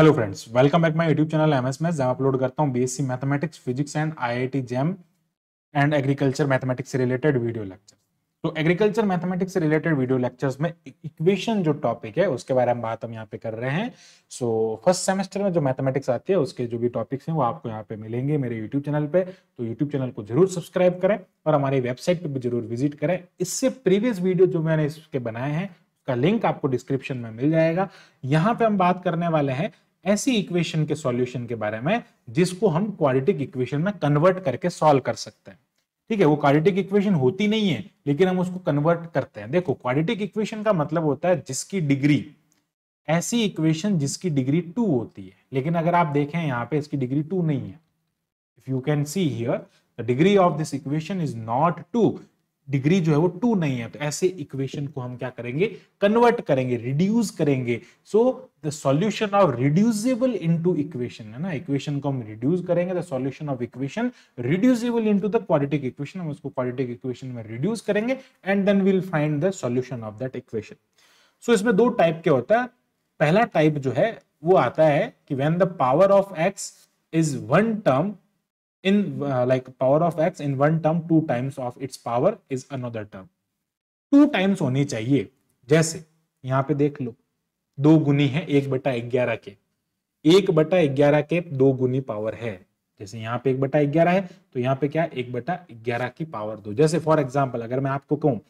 hello friends welcome back my YouTube channel M S math जहाँ upload करता हूँ BSc mathematics physics and IIT JAM and agriculture mathematics से related video lecture तो agriculture mathematics से related video lectures में equation e- जो topic है उसके बारे में बात हम यहाँ पे कर रहे हैं सो फर्स्ट सेमेस्टर में जो मैथमेटिक्स आती है उसके जो भी टॉपिक्स हैं वो आपको यहाँ पे मिलेंगे मेरे यूट्यूब चैनल पे तो यूट्यूब चैनल को जरूर सब्सक्राइब करें और हमारी वेबसाइट पर भी जरूर विजिट करें इससे प्रीवियस वीडियो जो मैंने इसके बनाए हैं का लिंक आपको डिस्क्रिप्शन में मिल जाएगा यहाँ पे हम बात करने वाले हैं ऐसी इक्वेशन के सॉल्यूशन के बारे में जिसको हम क्वाड्रेटिक इक्वेशन में कन्वर्ट करके सॉल्व कर सकते हैं ठीक है वो क्वाड्रेटिक इक्वेशन होती नहीं है लेकिन हम उसको कन्वर्ट करते हैं देखो क्वाड्रेटिक इक्वेशन का मतलब होता है जिसकी डिग्री ऐसी इक्वेशन जिसकी डिग्री टू होती है लेकिन अगर आप देखें यहाँ पे इसकी डिग्री टू नहीं है if you can see here the degree of this equation is not two degree जो है वो टू नहीं है तो ऐसे इक्वेशन को हम क्या करेंगे कन्वर्ट करेंगे रिड्यूस करेंगे so the solution of reducible into equation है ना इक्वेशन को हम रिड्यूस करेंगे the solution of equation reducible into the quadratic equation हम उसको क्वाड्रेटिक इक्वेशन में रिड्यूस करेंगे and then will find the solution of that equation so इसमें दो टाइप के होता है पहला टाइप जो है वो आता है कि when the power of X is one term in uh, like power of x in one term two times of its power is another term two times होनी चाहिए जैसे यहाँ पे देख लो दो गुनी है एक बटा ग्यारह के एक बटा ग्यारह के दो गुनी पावर है जैसे यहाँ पे एक बटा ग्यारह है तो यहाँ पे क्या एक बटा ग्यारह की पावर दो जैसे फॉर एग्जाम्पल अगर मैं आपको कहूँ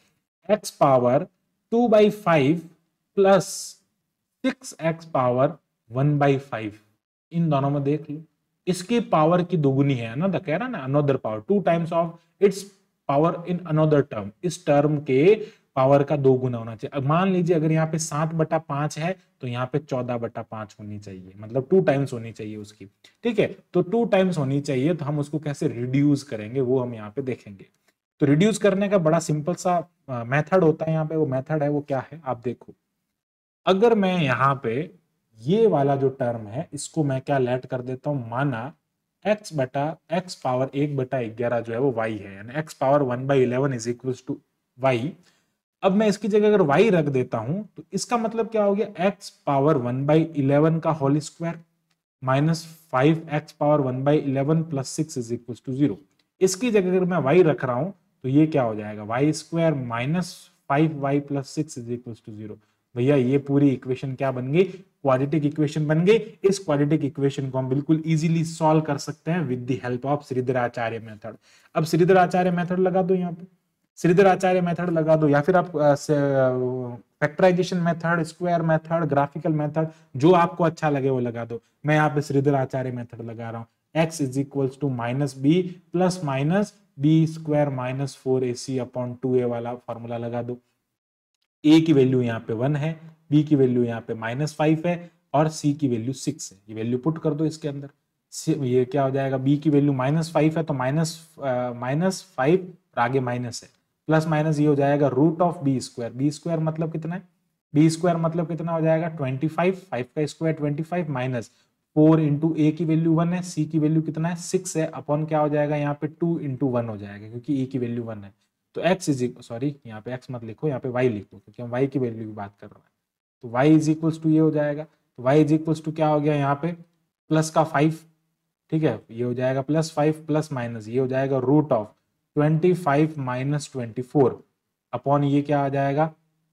X power two by five plus six X power one by five इन दोनों में देख लो इसके पावर की दोगुनी है ना कह रहा ना another power two times of its power in another term इस टर्म के पावर का दो गुना होना चाहिए अब मान लीजिए अगर यहाँ पे सात बटा पांच है तो यहाँ पे चौदह बटा पांच होनी चाहिए मतलब टू टाइम्स होनी चाहिए उसकी ठीक है तो टू टाइम्स होनी चाहिए तो हम उसको कैसे रिड्यूस करेंगे वो हम यहाँ पे देखेंगे तो रिड्यूस करने का बड़ा सिंपल सा मेथड होता है यहाँ पे वो मेथड है वो क्या है आप देखो अगर मैं यहाँ पे ये वाला जो टर्म है इसको मैं क्या लेट कर देता हूं माना x बटा x पावर एक बटा ग्यारह जो है वो y है यानी x power one by eleven is equal to Y अब मैं इसकी जगह अगर y रख देता हूं तो इसका मतलब क्या हो गया x power one by eleven का whole square minus five X power one by eleven plus six is equal to zero इसकी जगह अगर मैं y रख रहा हूं तो ये क्या हो जाएगा Y square minus five Y plus six is equal to zero भैया ये पूरी इक्वेशन क्या बन गई क्वाड्रेटिक इक्वेशन बन गई इस क्वाड्रेटिक इक्वेशन को हम बिल्कुल इजीली सॉल्व कर सकते हैं with the help of Sridharacharya method अब श्रीधराचार्य मेथड लगा दो यहाँ पे श्रीधराचार्य मेथड लगा दो या फिर आप factorization method square method graphical method जो आपको अच्छा लगे वो लगा दो मैं यहाँ पे श्रीधराचार्य मेथड लगा रहा हूँ X is two minus B plus minus B square minus four A C upon two ए वाला फॉर्मूला लगा दो ए की वैल्यू यहाँ पे वन है बी की वैल्यू यहाँ पे माइनस फाइव है और सी की वैल्यू सिक्स है ये वैल्यू पुट कर दो इसके अंदर ये क्या हो जाएगा बी की वैल्यू माइनस फाइव है तो माइनस माइनस फाइव आगे माइनस है प्लस माइनस ये हो जाएगा root of B square B square मतलब कितना है बी स्क्वायर मतलब कितना हो जाएगा ट्वेंटी फाइव फाइव का square twenty five minus four into A की वैल्यू वन है सी की वैल्यू कितना है सिक्स है अपॉन क्या हो जाएगा यहाँ पे टू इंटू वन हो जाएगा क्योंकि ए की वैल्यू वन है तो x इज इक्वल सॉरी यहाँ पे x मत लिखो यहाँ पे y लिखो क्योंकि हम y की वैल्यू की बात कर रहे हैं तो y इज इक्वल्स टू ये हो जाएगा तो y इज इक्वल्स टू क्या हो गया यहाँ पे प्लस का फाइव ठीक है ये हो जाएगा प्लस फाइव प्लस माइनस ये हो जाएगा root of twenty five minus twenty four upon ये क्या आ जाएगा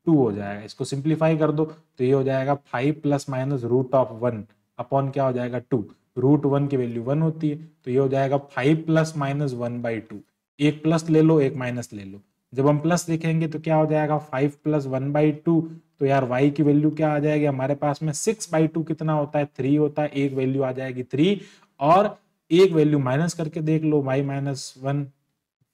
टू हो जाएगा इसको सिंप्लीफाई कर दो तो ये हो जाएगा five plus minus root of one upon क्या हो जाएगा टू रूट वन की वैल्यू वन होती है तो ये हो जाएगा five plus minus one by two एक प्लस ले लो एक माइनस ले लो जब हम प्लस देखेंगे तो क्या हो जाएगा five plus one by two तो यार वाई की वैल्यू क्या आ जाएगी हमारे पास में सिक्स बाई टू कितना होता है थ्री होता है एक वैल्यू आ जाएगी थ्री और एक वैल्यू माइनस करके देख लो Y minus one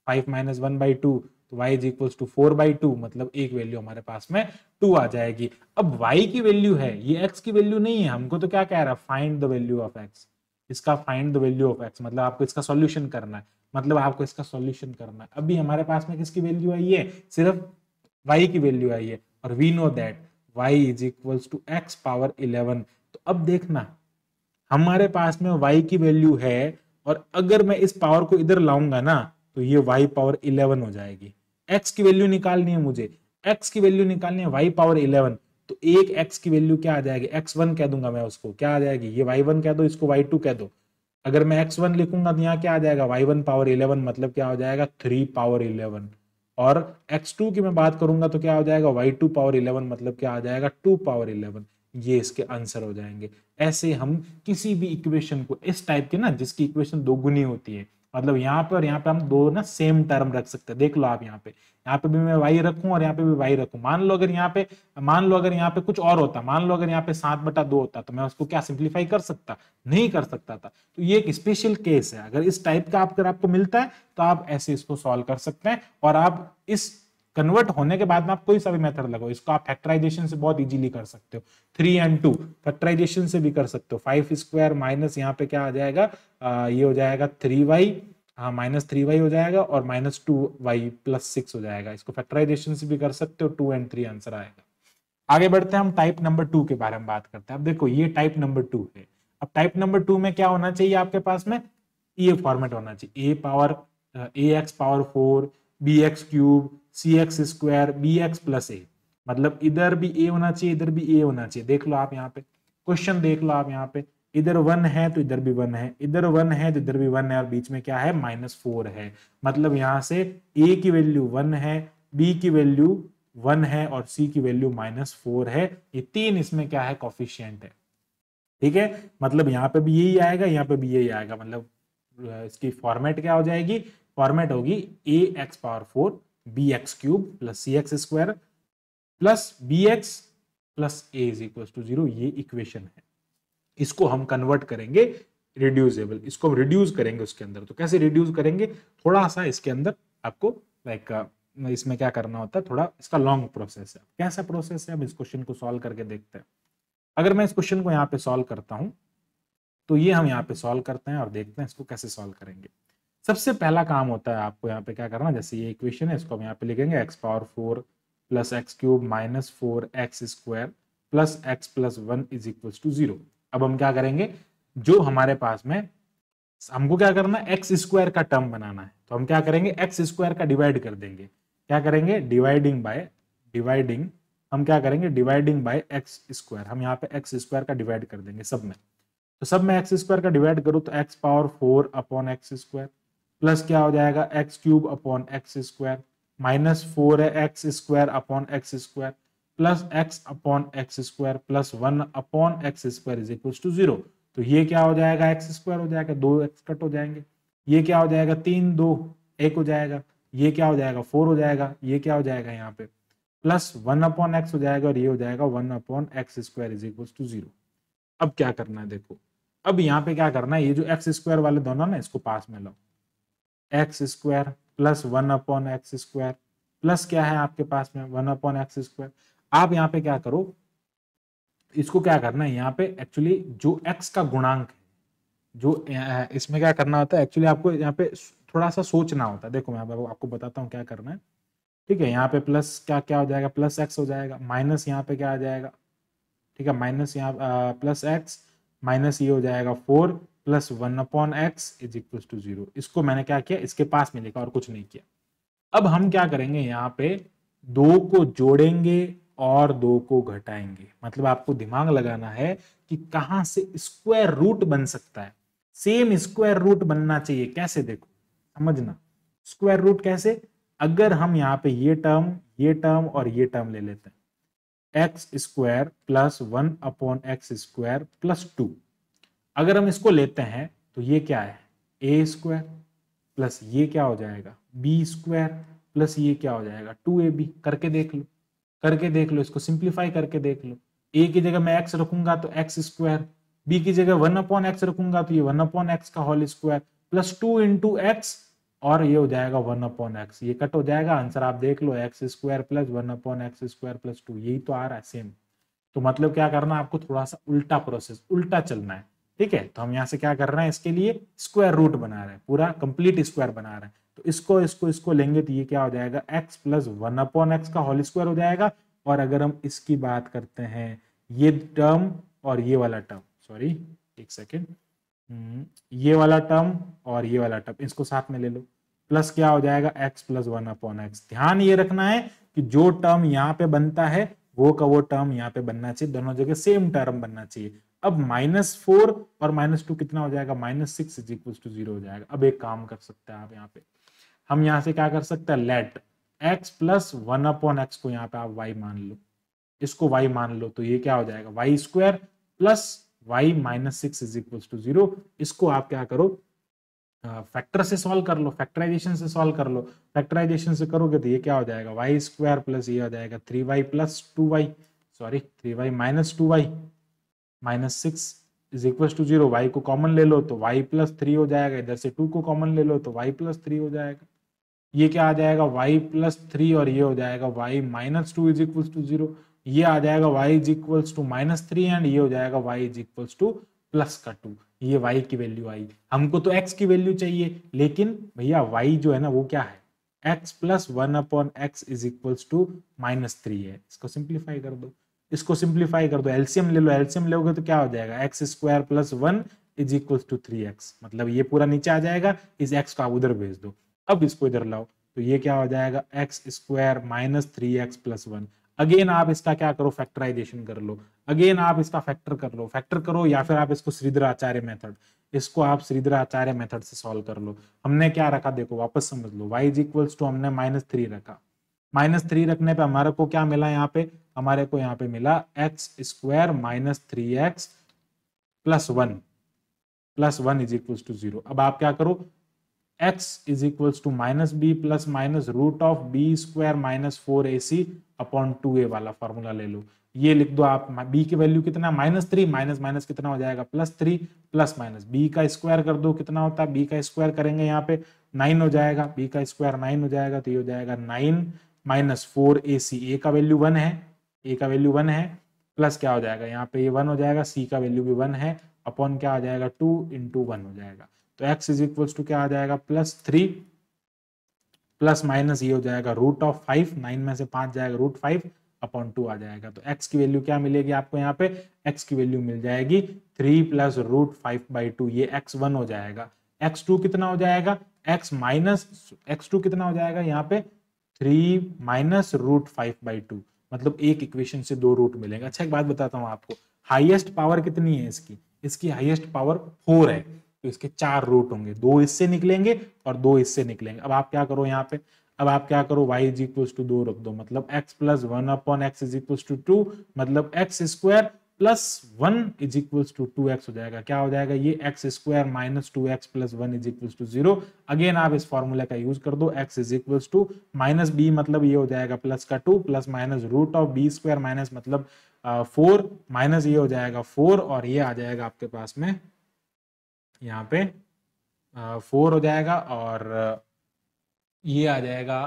five minus one by two तो Y is equals to four by two मतलब एक वैल्यू हमारे पास में टू आ जाएगी अब वाई की वैल्यू है ये एक्स की वैल्यू नहीं है हमको तो क्या कह रहा है find the value of X इसका find the value of X मतलब आपको इसका सॉल्यूशन करना है मतलब आपको इसका सॉल्यूशन करना है अभी हमारे पास में किसकी वैल्यू आई है सिर्फ वाई की वैल्यू आई है और we know that Y is equals to X power eleven तो अब देखना हमारे पास में वाई की वैल्यू है और अगर मैं इस पावर को इधर लाऊंगा ना तो ये वाई पावर इलेवन हो जाएगी एक्स की वैल्यू निकालनी है मुझे एक्स की वैल्यू निकालनी है वाई पावर इलेवन तो एक एक्स की वैल्यू क्या आ जाएगी एक्स वन कह दूंगा मैं उसको क्या आ जाएगी ये वाई वन कह दो इसको वाई टू कह दो अगर मैं एक्स वन लिखूंगा तो यहाँ क्या आ जाएगा वाई वन पावर इलेवन मतलब क्या हो जाएगा थ्री पावर इलेवन और एक्स टू की मैं बात करूंगा तो क्या हो जाएगा वाई टू पावर इलेवन मतलब क्या आ जाएगा टू पावर इलेवन ये इसके आंसर हो जाएंगे ऐसे हम किसी भी इक्वेशन को इस टाइप के ना जिसकी इक्वेशन दोगुनी होती है मतलब यहाँ पे और यहाँ पे हम दो ना सेम टर्म रख सकते हैं देख लो आप यहाँ पे यहाँ पे भी मैं वाई रखूँ और यहाँ पे भी वाई रखूँ मान लो अगर यहाँ पे मान लो अगर यहाँ पे कुछ और होता मान लो अगर यहाँ पे सात बटा दो होता तो मैं उसको क्या सिंप्लीफाई कर सकता नहीं कर सकता था तो ये एक स्पेशल केस है अगर इस टाइप का अगर आपको मिलता है तो आप ऐसे इसको सॉल्व कर सकते हैं और आप इस कन्वर्ट होने के बाद में आप कोई सा भी मेथड लगाओ इसको आप फैक्टराइजेशन से बहुत इजीली कर सकते हो थ्री एंड टू फैक्टराइजेशन से भी कर सकते हो फाइव स्क्वायर माइनस यहाँ पे क्या आ जाएगा आ, ये हो जाएगा थ्री वाई हाँ माइनस थ्री वाई हो जाएगा और minus two Y plus six हो जाएगा इसको फैक्टराइजेशन से भी कर सकते हो टू एंड थ्री आंसर आएगा आगे बढ़ते हैं हम टाइप नंबर टू के बारे में बात करते हैं अब देखो ये टाइप नंबर टू है अब टाइप नंबर टू में क्या होना चाहिए आपके पास में ये e फॉर्मेट होना चाहिए A power A X power four B X cube C X square B X plus A मतलब इधर भी ए होना चाहिए इधर भी ए होना चाहिए देख लो आप यहाँ पे क्वेश्चन देख लो आप यहाँ पे इधर वन है तो इधर भी वन है इधर वन है तो इधर भी वन है और बीच में क्या है माइनस फोर है मतलब यहाँ से ए की वैल्यू वन है बी की वैल्यू वन है और सी की वैल्यू माइनस फोर है ये तीन इसमें क्या है कॉफिशियंट है ठीक है मतलब यहाँ पे भी यही आएगा यहाँ पे भी यही आएगा मतलब इसकी फॉर्मेट क्या हो जाएगी फॉर्मेट होगी A X power four B X cube plus C X square plus B X plus A is equal to zero ये इक्वेशन है इसको हम कन्वर्ट करेंगे रिड्यूसेबल इसको हम रिड्यूस करेंगे उसके अंदर तो कैसे रिड्यूस करेंगे थोड़ा सा इसके अंदर आपको लाइक इसमें क्या करना होता है थोड़ा इसका लॉन्ग प्रोसेस है कैसा प्रोसेस है हम इस क्वेश्चन को सॉल्व करके देखते हैं अगर मैं इस क्वेश्चन को यहाँ पे सॉल्व करता हूँ तो ये हम यहाँ पे सॉल्व करते हैं और देखते हैं इसको कैसे सॉल्व करेंगे सबसे पहला काम होता है आपको यहाँ पे क्या करना जैसे ये इक्वेशन है इसको हम यहाँ पे लिखेंगे X power four plus X cube minus four X square plus X plus one is equal to zero अब हम क्या करेंगे जो हमारे पास में हमको क्या करना है एक्स स्क्वायर का टर्म बनाना है तो हम क्या करेंगे एक्स स्क्वायर का डिवाइड कर देंगे क्या करेंगे डिवाइडिंग बाय डिवाइडिंग हम क्या करेंगे डिवाइडिंग बाय एक्स स्क्वायर हम यहाँ पे एक्स स्क्वायर का डिवाइड कर देंगे सब में तो सब में एक्स स्क्वायर का डिवाइड करूँ तो X power four upon X square plus क्या हो जाएगा X cube upon X square minus four है X square upon X square plus X upon X square plus one upon X square is equal to zero तो ये क्या हो जाएगा x square हो जाएगा दो एक्स कट हो जाएंगे ये क्या हो जाएगा तीन दो एक हो जाएगा ये क्या हो जाएगा फोर हो जाएगा ये क्या हो जाएगा यहाँ पे प्लस वन अपॉन एक्स हो जाएगा और ये हो जाएगा one upon X square is equal to zero अब क्या करना है देखो अब यहाँ पे क्या करना है ये जो एक्स स्क्वायर वाले दोनों ना इसको पास में लाओ X square plus one upon X square plus क्या है आपके पास में वन अपॉन एक्स स्क्वायर आप यहाँ पे क्या करो इसको क्या करना है यहाँ पे एक्चुअली जो एक्स का गुणांक है जो इसमें क्या करना होता है एक्चुअली आपको यहाँ पे थोड़ा सा सोचना होता है देखो मैं आपको बताता हूँ क्या करना है ठीक है यहाँ पे प्लस क्या क्या हो जाएगा प्लस एक्स हो जाएगा माइनस यहाँ पे क्या आ जाएगा ठीक है माइनस यहाँ प्लस एक्स माइनस ये हो जाएगा four plus one upon x is equal to zero इसको मैंने क्या किया इसके पास में लिखा और कुछ नहीं किया अब हम क्या करेंगे यहाँ पे दो को जोड़ेंगे और दो को घटाएंगे मतलब आपको दिमाग लगाना है कि कहां से स्क्वायर रूट बन सकता है सेम स्क्वायर रूट बनना चाहिए कैसे देखो समझना स्क्वायर रूट कैसे अगर हम यहाँ पे ये टर्म ये टर्म और ये टर्म ले लेते हैं X square plus one upon X square plus two अगर हम इसको लेते हैं तो ये क्या है ए स्क्वायर प्लस ये क्या हो जाएगा बी स्क्वायर प्लस ये क्या हो जाएगा टू ए बी करके देख लो करके देख लो इसको सिंप्लीफाई करके देख लो ए की जगह मैं एक्स रखूंगा तो एक्स स्क्वायर बी की जगह वन अपॉन एक्स रखूंगा तो ये वन अपॉन एक्स का whole square plus two into X और ये हो जाएगा वन अपॉन एक्स ये कट हो जाएगा आंसर आप देख लो X square plus one upon X square plus two यही तो आ रहा है सेम तो मतलब क्या करना आपको थोड़ा सा उल्टा प्रोसेस उल्टा चलना है ठीक है तो हम यहाँ से क्या कर रहे हैं इसके लिए स्क्वायर रूट बना रहे हैं पूरा कंप्लीट स्क्वायर बना रहे हैं तो इसको इसको इसको लेंगे तो ये क्या हो जाएगा x plus one upon X का होल स्क्वायर हो जाएगा और अगर हम इसकी बात करते हैं ये टर्म और ये वाला टर्म सॉरी एक सेकेंड हम्म, ये वाला टर्म और ये वाला टर्म इसको साथ में ले लो प्लस क्या हो जाएगा x plus one upon x ध्यान ये रखना है कि जो टर्म यहाँ पे बनता है वो का वो टर्म यहाँ पे बनना चाहिए दोनों जगह सेम टर्म बनना चाहिए अब माइनस फोर और माइनस टू कितना हो जाएगा minus six is equal to zero हो जाएगा अब एक काम कर सकते हैं आप यहाँ पे हम यहाँ से क्या कर सकते हैं let x plus one upon x को यहाँ पे आप वाई मान लो इसको वाई मान लो तो ये क्या हो जाएगा Y square plus y minus six is equal to zero इसको आप क्या करो फैक्टर से सॉल्व कर लो फैक्टराइजेशन से सॉल्व कर लो फैक्टराइजेशन से करोगे तो ये क्या हो जाएगा वाई स्क्वायर प्लस ये हो जाएगा three y plus two y sorry three y minus two y minus six is equal to zero y को कॉमन ले लो तो वाई प्लस थ्री हो जाएगा इधर से टू को कॉमन ले लो तो वाई प्लस थ्री हो जाएगा ये क्या आ जाएगा वाई प्लस थ्री और ये हो जाएगा y minus two is equals to zero ये आ जाएगा y is equals to minus three and ये हो जाएगा y is equals to plus का टू ये वाई की वैल्यू आई हमको तो एक्स की वैल्यू चाहिए लेकिन भैया वाई जो है ना वो क्या है x plus one upon x is equals to minus three है इसको सिंप्लीफाई कर दो इसको सिंप्लीफाई कर दो एल्सियम ले लो एल्सियम लोगे तो क्या हो जाएगा x square plus one is equal to three x मतलब ये पूरा नीचे आ जाएगा इस एक्स को आप उधर भेज दो अब इसको इधर लाओ तो ये क्या हो जाएगा x square minus three x plus one again आप इसका क्या करो फैक्टराइजेशन कर लो अगेन आप इसका फैक्टर कर लो फैक्टर करो या फिर आप इसको श्रीधर आचार्य मेथड इसको आप श्रीधर आचार्य मेथड से सॉल्व कर लो हमने क्या रखा देखो वापस समझ लो वाई इज इक्वल्स टू हमने माइनस थ्री रखा माइनस थ्री रखने पे हमारे को क्या मिला यहाँ पे हमारे को यहाँ पे मिला x square minus three x plus one plus one is equal to zero अब आप क्या करो x is equal to minus B plus minus root of B square minus four A C upon two ए वाला formula ले लो ये लिख दो आप बी की वैल्यू कितना माइनस थ्री माइनस माइनस कितना हो जाएगा plus three plus minus b का स्क्वायर कर दो कितना होता है बी का स्क्वायर करेंगे यहाँ पे नाइन हो जाएगा बी का स्क्वायर नाइन हो जाएगा तो ये हो जाएगा nine minus four A c a का वैल्यू वन है ए का वैल्यू वन है प्लस क्या हो जाएगा यहाँ पे ये वन हो जाएगा सी का वैल्यू भी वन है अपॉन क्या आ जाएगा टू इंटू वन हो जाएगा तो एक्स इज इक्वल्स टू क्या आ जाएगा प्लस थ्री प्लस माइनस ये हो जाएगा रूट ऑफ फाइव नाइन में से पांच जाएगा रूट फाइव अपॉन टू आ जाएगा तो एक्स की वैल्यू क्या मिलेगी आपको यहाँ पे एक्स की वैल्यू मिल जाएगी three plus root five by two ये एक्स वन हो जाएगा एक्स टू कितना हो जाएगा एक्स माइनस एक्स टू कितना हो जाएगा यहाँ पे three minus root five by two मतलब एक इक्वेशन से दो रूट मिलेंगे अच्छा एक बात बताता हूँ आपको हाइएस्ट पावर कितनी है इसकी इसकी हाइएस्ट पावर फोर है तो इसके चार रूट होंगे दो इससे निकलेंगे और दो इससे निकलेंगे अब आप क्या करो यहाँ पे अब आप क्या करो y इज इक्वल टू दो रख दो मतलब x plus one upon x is equal to two मतलब x square plus one is equals to two x हो जाएगा क्या हो जाएगा ये x square minus two x plus one is equals to zero again आप इस फॉर्मूले का यूज कर दो x is equals to minus b मतलब ये हो जाएगा प्लस का two plus minus root of B square minus मतलब फोर uh, माइनस ये हो जाएगा फोर और ये आ जाएगा आपके पास में यहाँ पे फोर uh, हो जाएगा और uh, ये आ जाएगा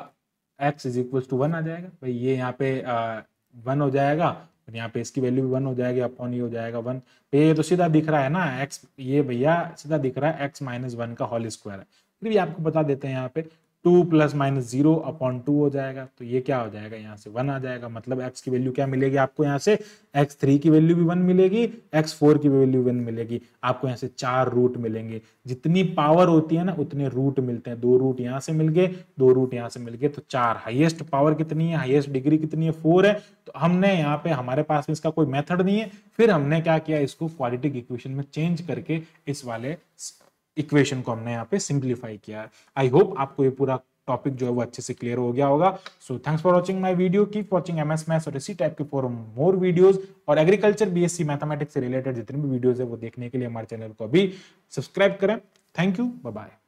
x is equals to one आ जाएगा भाई ये यहाँ पे वन uh, हो जाएगा यहाँ पे इसकी वैल्यू भी वन हो जाएगी अपॉन ये हो जाएगा वन तो ये तो सीधा दिख रहा है ना एक्स ये भैया सीधा दिख रहा है एक्स माइनस वन का होल स्क्वायर है फिर भी आपको बता देते हैं यहाँ पे two plus minus zero upon two हो जाएगा तो ये क्या हो जाएगा यहाँ से वन आ जाएगा मतलब एक्स की वैल्यू क्या मिलेगी आपको यहाँ से एक्स थ्री की वैल्यू भी वन मिलेगी एक्स फोर की वैल्यू वन मिलेगी आपको यहाँ से चार रूट मिलेंगे जितनी पावर होती है ना उतने रूट मिलते हैं दो रूट यहाँ से मिल गए दो रूट यहाँ से मिल गए तो चार हाइएस्ट पावर कितनी है हाइएस्ट डिग्री कितनी है फोर है तो हमने यहाँ पे हमारे पास इसका कोई मेथड नहीं है फिर हमने क्या किया इसको क्वालिटिक इक्वेशन में चेंज करके इस वाले इक्वेशन को हमने यहाँ पे सिंप्लीफाई किया है आई होप आपको ये पूरा टॉपिक जो है वो अच्छे से क्लियर हो गया होगा so thanks for watching my video keep M S math और इसी टाइप के फॉर मोर वीडियोज और agriculture B S C mathematics से रिलेटेड जितने भी वीडियोज है वो देखने के लिए हमारे चैनल को अभी सब्सक्राइब करें थैंक यू बाय